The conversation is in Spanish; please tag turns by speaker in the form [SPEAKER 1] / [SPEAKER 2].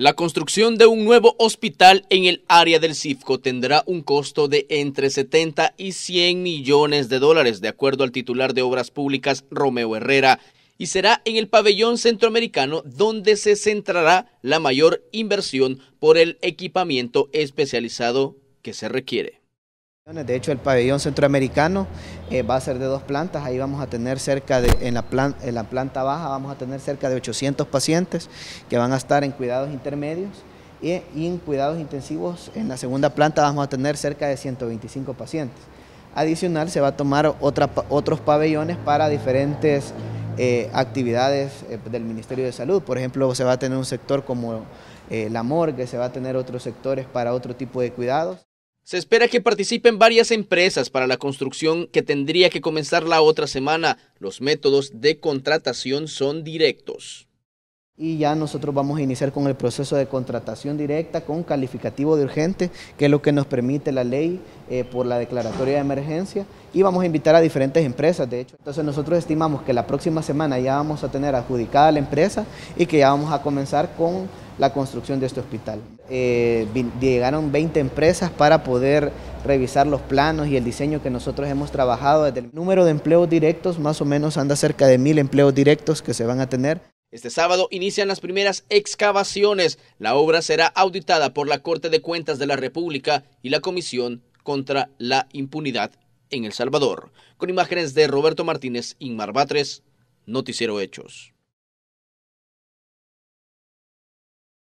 [SPEAKER 1] La construcción de un nuevo hospital en el área del CIFCO tendrá un costo de entre 70 y 100 millones de dólares, de acuerdo al titular de Obras Públicas, Romeo Herrera, y será en el pabellón centroamericano donde se centrará la mayor inversión por el equipamiento especializado que se requiere.
[SPEAKER 2] De hecho, el pabellón centroamericano eh, va a ser de dos plantas, ahí vamos a tener cerca de, en la, en la planta baja vamos a tener cerca de 800 pacientes que van a estar en cuidados intermedios y, en cuidados intensivos en la segunda planta vamos a tener cerca de 125 pacientes. Adicional, se va a tomar otros pabellones para diferentes eh, actividades eh, del Ministerio de Salud. Por ejemplo, se va a tener un sector como la morgue, se va a tener otros sectores para otro tipo de cuidados.
[SPEAKER 1] Se espera que participen varias empresas para la construcción que tendría que comenzar la otra semana. Los métodos de contratación son directos
[SPEAKER 2] y ya nosotros vamos a iniciar con el proceso de contratación directa con calificativo de urgente, que es lo que nos permite la ley eh, por la declaratoria de emergencia, y vamos a invitar a diferentes empresas, de hecho. Entonces nosotros estimamos que la próxima semana ya vamos a tener adjudicada la empresa y que ya vamos a comenzar con la construcción de este hospital. Eh, llegaron 20 empresas para poder revisar los planos y el diseño que nosotros hemos trabajado. Desde el número de empleos directos, más o menos anda cerca de mil empleos directos que se van a tener.
[SPEAKER 1] Este sábado inician las primeras excavaciones. La obra será auditada por la Corte de Cuentas de la República y la Comisión contra la Impunidad en El Salvador. Con imágenes de Roberto Martínez,
[SPEAKER 2] Inmar Batres, Noticiero Hechos.